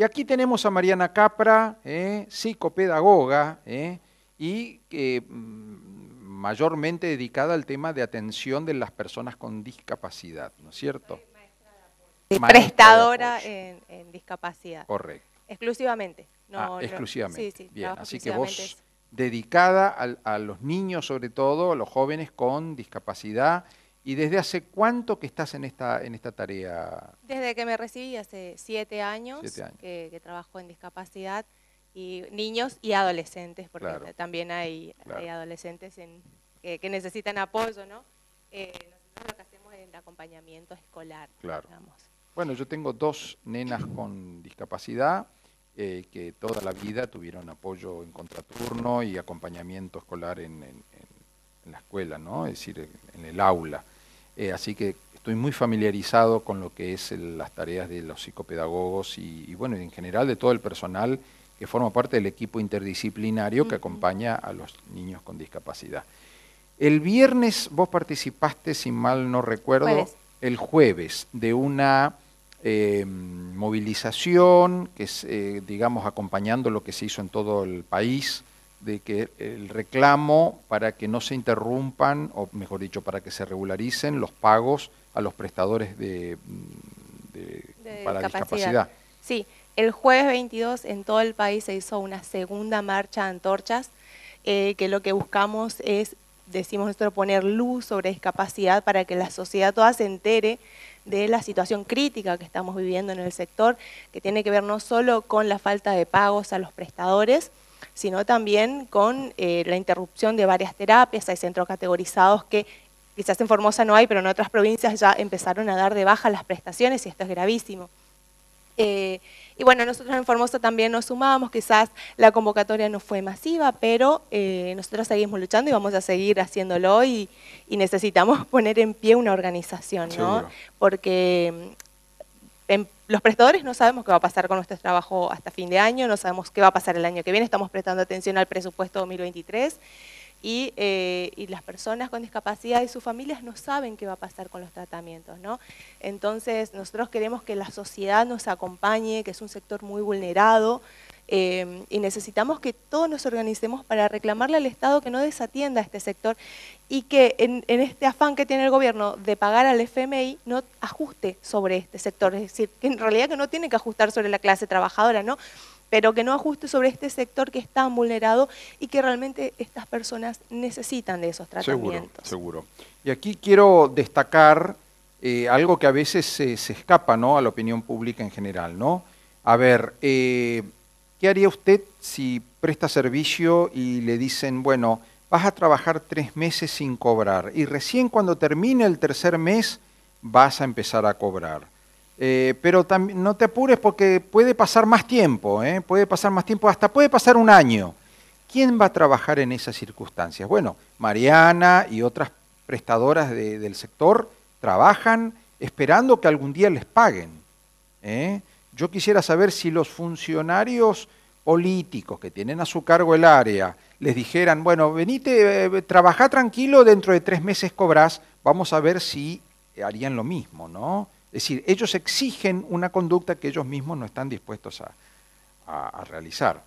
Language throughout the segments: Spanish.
Y aquí tenemos a Mariana Capra, eh, psicopedagoga, eh, y mm, mayormente dedicada al tema de atención de las personas con discapacidad, ¿no es cierto? Prestadora en, discapacidad. Correcto. Exclusivamente. No, ah, exclusivamente. Sí, sí, Bien, así que vos, dedicada a, a los niños sobre todo, a los jóvenes con discapacidad, ¿Y desde hace cuánto que estás en esta, en esta tarea? Desde que me recibí, hace siete años, Que, trabajo en discapacidad, y niños y adolescentes, porque también hay, adolescentes que, necesitan apoyo, ¿no? Eh, nosotros lo que hacemos es el acompañamiento escolar, Bueno, yo tengo dos nenas con discapacidad eh, que toda la vida tuvieron apoyo en contraturno y acompañamiento escolar en, en la escuela, ¿no? Es decir, en el aula. Eh, así que estoy muy familiarizado con lo que es las tareas de los psicopedagogos y, bueno, en general de todo el personal que forma parte del equipo interdisciplinario que acompaña a los niños con discapacidad. El viernes vos participaste, si mal no recuerdo, el jueves de una eh, movilización que es, eh, digamos, acompañando lo que se hizo en todo el país de que el reclamo para que no se interrumpan, o mejor dicho, para que se regularicen los pagos a los prestadores de, mm, para discapacidad. Sí, el jueves 22 en todo el país se hizo una segunda marcha de antorchas, eh, que lo que buscamos es, decimos nosotros, poner luz sobre discapacidad para que la sociedad toda se entere de la situación crítica que estamos viviendo en el sector, que tiene que ver no solo con la falta de pagos a los prestadores, sino también con eh, la interrupción de varias terapias. Hay centros categorizados que quizás en Formosa no hay, pero en otras provincias ya empezaron a dar de baja las prestaciones y esto es gravísimo. Eh, y bueno, nosotros en Formosa también nos sumamos, quizás la convocatoria no fue masiva, pero eh, nosotros seguimos luchando y vamos a seguir haciéndolo y, y necesitamos poner en pie una organización, ¿no? Porque Em, los prestadores no sabemos qué va a pasar con nuestro trabajo hasta fin de año, no sabemos qué va a pasar el año que viene, estamos prestando atención al presupuesto 2023 eh, y, las personas con discapacidad y sus familias no saben qué va a pasar con los tratamientos. Entonces nosotros queremos que la sociedad nos acompañe, que es un sector muy vulnerado, Em, y necesitamos que todos nos organicemos para reclamarle al Estado que no desatienda este sector y que en, este afán que tiene el gobierno de pagar al FMI no ajuste sobre este sector, es decir, que en realidad que no tiene que ajustar sobre la clase trabajadora, ¿no? pero que no ajuste sobre este sector que está vulnerado y que realmente estas personas necesitan de esos tratamientos. Seguro, seguro. Y aquí quiero destacar eh, algo que a veces se escapa ¿no? a la opinión pública en general. ¿no? A ver, eh, ¿Qué haría usted si presta servicio y le dicen, bueno, vas a trabajar tres meses sin cobrar y recién cuando termine el tercer mes vas a empezar a cobrar? Eh, pero no te apures porque puede pasar más tiempo, ¿eh? puede pasar más tiempo, hasta puede pasar un año. ¿Quién va a trabajar en esas circunstancias? Bueno, Mariana y otras prestadoras del sector trabajan esperando que algún día les paguen. ¿eh? Yo quisiera saber si los funcionarios políticos que tienen a su cargo el área les dijeran, bueno, venite, eh, trabajá tranquilo, dentro de tres meses cobrás, vamos a ver si harían lo mismo, ¿no? Es decir, ellos exigen una conducta que ellos mismos no están dispuestos a, realizar.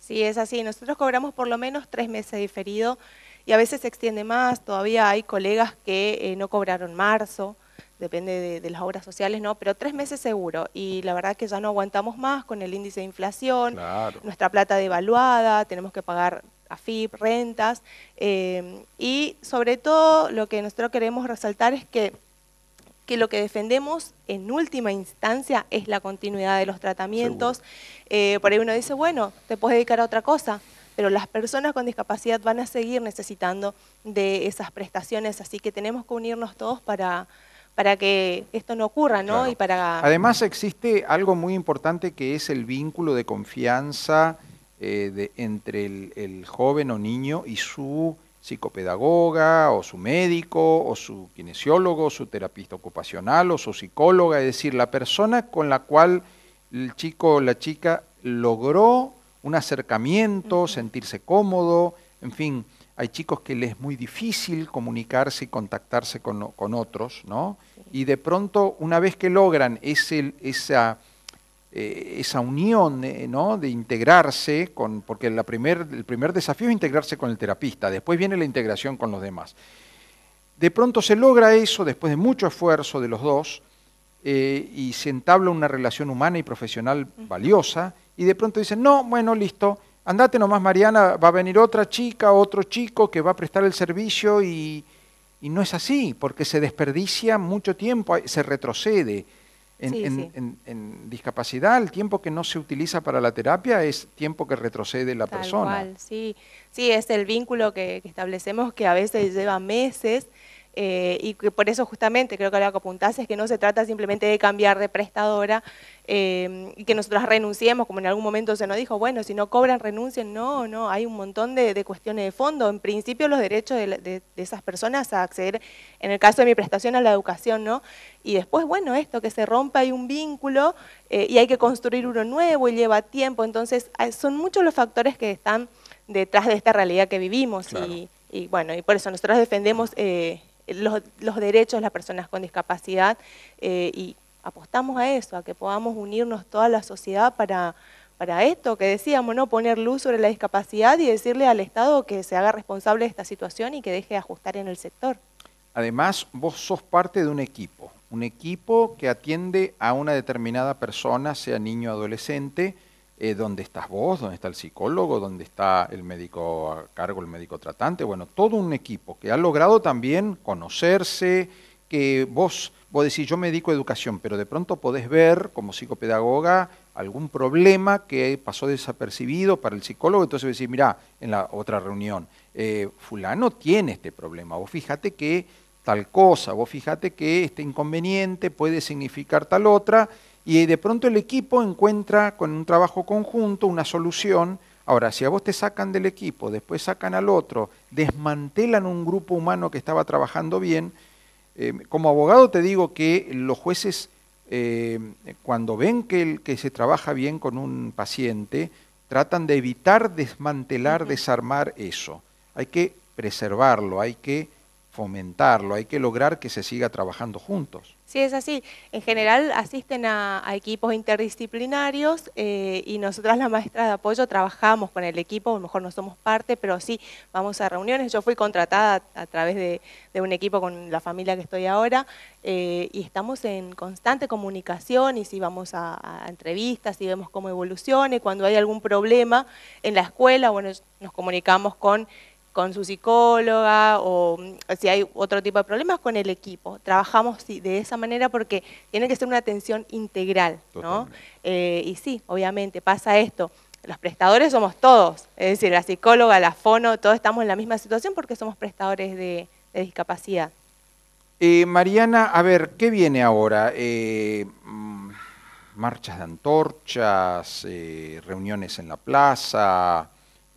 Sí, es así. Nosotros cobramos por lo menos tres meses diferido y a veces se extiende más. Todavía hay colegas que eh, no cobraron marzo depende de, las obras sociales, ¿no? Pero tres meses seguro. Y la verdad que ya no aguantamos más con el índice de inflación, nuestra plata devaluada, tenemos que pagar AFIP, rentas. Eh, y sobre todo lo que nosotros queremos resaltar es que, que lo que defendemos en última instancia es la continuidad de los tratamientos. Eh, por ahí uno dice, bueno, te puedes dedicar a otra cosa pero las personas con discapacidad van a seguir necesitando de esas prestaciones, así que tenemos que unirnos todos para, para que esto no ocurra, ¿no? Y para... Además existe algo muy importante que es el vínculo de confianza eh, de, entre el, joven o niño y su psicopedagoga o su médico o su kinesiólogo, su terapista ocupacional o su psicóloga, es decir, la persona con la cual el chico o la chica logró un acercamiento, sentirse cómodo, en fin, hay chicos que les es muy difícil comunicarse y contactarse con, otros, ¿no? Y de pronto, una vez que logran ese, esa, eh, esa unión, eh, ¿no? De integrarse con, porque el primer desafío es integrarse con el terapista, después viene la integración con los demás. De pronto se logra eso, después de mucho esfuerzo de los dos, eh, y se entabla una relación humana y profesional valiosa, y de pronto dicen, no, bueno, listo, andate nomás Mariana, va a venir otra chica, otro chico que va a prestar el servicio y, no es así, porque se desperdicia mucho tiempo, eh, se retrocede. En, discapacidad, el tiempo que no se utiliza para la terapia es tiempo que retrocede la persona. sí. es el vínculo que, establecemos que a veces lleva meses eh, y que por eso justamente creo que lo que apuntás es que no se trata simplemente de cambiar de prestadora eh, y que nosotros renunciemos, como en algún momento se nos dijo, bueno, si no cobran, renuncien, no, no, hay un montón de, cuestiones de fondo, en principio los derechos de, esas personas a acceder, en el caso de mi prestación, a la educación, ¿no? Y después, bueno, esto, que se rompa hay un vínculo eh, y hay que construir uno nuevo y lleva tiempo, entonces ah, son muchos los factores que están detrás de esta realidad que vivimos y, bueno, y por eso nosotros defendemos los, derechos de las personas con discapacidad eh, y apostamos a eso, a que podamos unirnos toda la sociedad para, para esto que decíamos, ¿no? Poner luz sobre la discapacidad y decirle al Estado que se haga responsable de esta situación y que deje de ajustar en el sector. Además, vos sos parte de un equipo, un equipo que atiende a una determinada persona, sea niño o adolescente, eh, dónde estás vos, dónde está el psicólogo, dónde está el médico a cargo, el médico tratante, bueno, todo un equipo que ha logrado también conocerse, que vos, vos decís, yo me dedico a educación, pero de pronto podés ver como psicopedagoga algún problema que pasó desapercibido para el psicólogo, entonces decís, mira, en la otra reunión, eh, fulano tiene este problema, vos fíjate que tal cosa, vos fíjate que este inconveniente puede significar tal otra, y de pronto el equipo encuentra con un trabajo conjunto una solución. Ahora, si a vos te sacan del equipo, después sacan al otro, desmantelan un grupo humano que estaba trabajando bien, eh, como abogado te digo que los jueces, eh, cuando ven que se trabaja bien con un paciente, tratan de evitar desmantelar, desarmar eso. Hay que preservarlo, hay que fomentarlo, hay que lograr que se siga trabajando juntos. Sí, es así. En general asisten a, equipos interdisciplinarios eh, y nosotras la maestras de apoyo trabajamos con el equipo, a lo mejor no somos parte, pero sí vamos a reuniones. Yo fui contratada a, través de, un equipo con la familia que estoy ahora eh, y estamos en constante comunicación y si vamos a, entrevistas y vemos cómo evoluciona y Cuando hay algún problema en la escuela, bueno, nos comunicamos con con su psicóloga o mm, si hay otro tipo de problemas con el equipo. Trabajamos de esa manera porque tiene que ser una atención integral, eh, y sí, obviamente pasa esto. Los prestadores somos todos, es decir, la psicóloga, la fono, todos estamos en la misma situación porque somos prestadores de, discapacidad. Eh, Mariana, a ver, ¿qué viene ahora? Eh, mm, marchas de antorchas, reuniones en la plaza,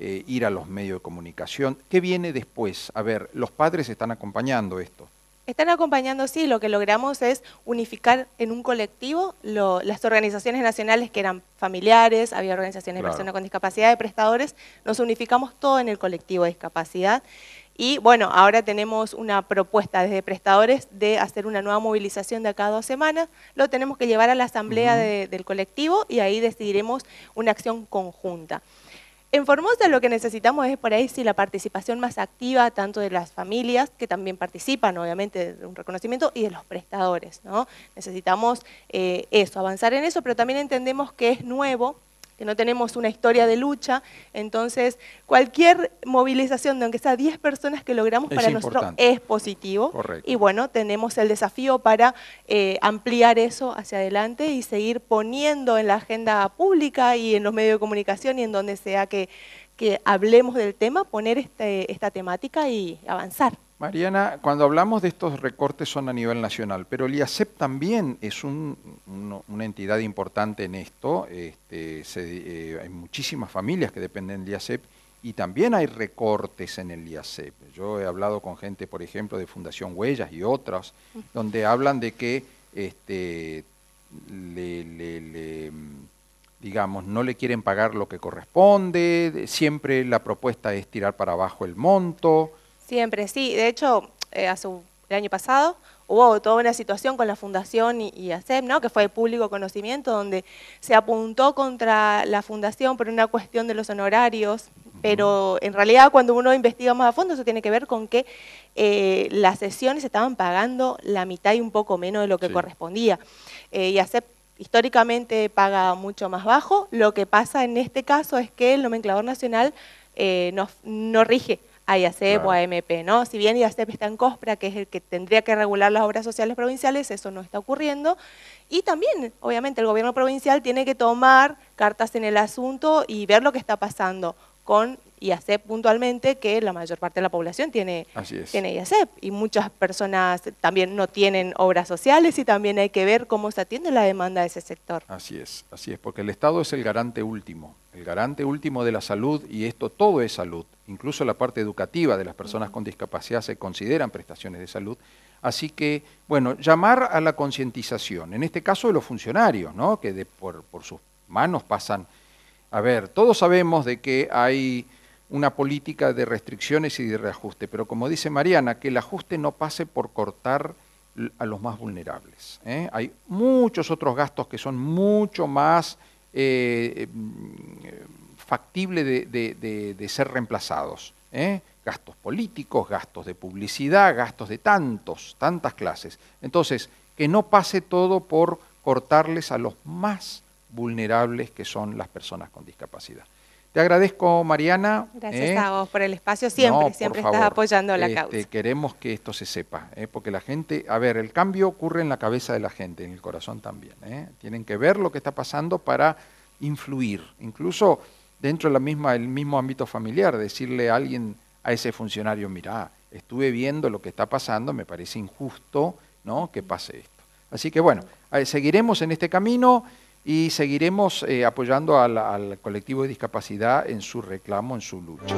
eh, ir a los medios de comunicación. ¿Qué viene después? A ver, los padres están acompañando esto. Están acompañando, sí, lo que logramos es unificar en un colectivo las organizaciones nacionales que eran familiares, había organizaciones de personas con discapacidad, de prestadores, nos unificamos todo en el colectivo de discapacidad. Y bueno, ahora tenemos una propuesta desde prestadores de hacer una nueva movilización de acá a dos semanas. Lo tenemos que llevar a la asamblea del colectivo y ahí decidiremos una acción conjunta. En Formosa lo que necesitamos es por ahí sí la participación más activa tanto de las familias, que también participan obviamente de un reconocimiento, y de los prestadores. ¿no? Necesitamos eh, eso, avanzar en eso, pero también entendemos que es nuevo que no tenemos una historia de lucha. Entonces, cualquier movilización de aunque sea 10 personas que logramos para nosotros es positivo. Correcto. Y bueno, tenemos el desafío para eh, ampliar eso hacia adelante y seguir poniendo en la agenda pública y en los medios de comunicación y en donde sea que, hablemos del tema, poner este, esta temática y avanzar. Mariana, cuando hablamos de estos recortes son a nivel nacional, pero el IACEP también es una entidad importante en esto. Este, eh, hay muchísimas familias que dependen del IACEP y también hay recortes en el IACEP. Yo he hablado con gente, por ejemplo, de Fundación Huellas y otras, donde hablan de que este, digamos, no le quieren pagar lo que corresponde, siempre la propuesta es tirar para abajo el monto. Siempre, sí. De hecho, eh, hace el año pasado hubo toda una situación con la Fundación y, y ¿no? que fue de público conocimiento, donde se apuntó contra la Fundación por una cuestión de los honorarios, pero en realidad cuando uno investiga más a fondo eso tiene que ver con que eh, las sesiones estaban pagando la mitad y un poco menos de lo que correspondía. Eh, y ASEP históricamente paga mucho más bajo, lo que pasa en este caso es que el nomenclador nacional eh, no rige a IACEP o AMP, ¿no? Si bien IACEP está en COSPRA, que es el que tendría que regular las obras sociales provinciales, eso no está ocurriendo. Y también, obviamente, el gobierno provincial tiene que tomar cartas en el asunto y ver lo que está pasando con IACEP puntualmente, que la mayor parte de la población tiene, tiene IACEP. Y muchas personas también no tienen obras sociales y también hay que ver cómo se atiende la demanda de ese sector. Así es, así es, porque el Estado es el garante último, el garante último de la salud y esto todo es salud. Incluso la parte educativa de las personas con discapacidad se consideran prestaciones de salud. Así que, bueno, llamar a la concientización, en este caso de los funcionarios, ¿no? que de, por sus manos pasan a ver, todos sabemos de que hay una política de restricciones y de reajuste, pero como dice Mariana, que el ajuste no pase por cortar a los más vulnerables. ¿eh? Hay muchos otros gastos que son mucho más eh, mm, factibles de, ser reemplazados. ¿eh? Gastos políticos, gastos de publicidad, gastos de tantos, tantas clases. Entonces, que no pase todo por cortarles a los más vulnerables que son las personas con discapacidad. Te agradezco, Mariana. Gracias ¿eh? a vos por el espacio. Siempre, siempre estás apoyando la este, causa. Queremos que esto se sepa, ¿eh? porque la gente, a ver, el cambio ocurre en la cabeza de la gente, en el corazón también. ¿eh? Tienen que ver lo que está pasando para influir, incluso dentro del mismo ámbito familiar, decirle a alguien, a ese funcionario, mira, estuve viendo lo que está pasando, me parece injusto ¿no? que pase esto. Así que bueno, seguiremos en este camino y seguiremos eh, apoyando al, al colectivo de discapacidad en su reclamo, en su lucha.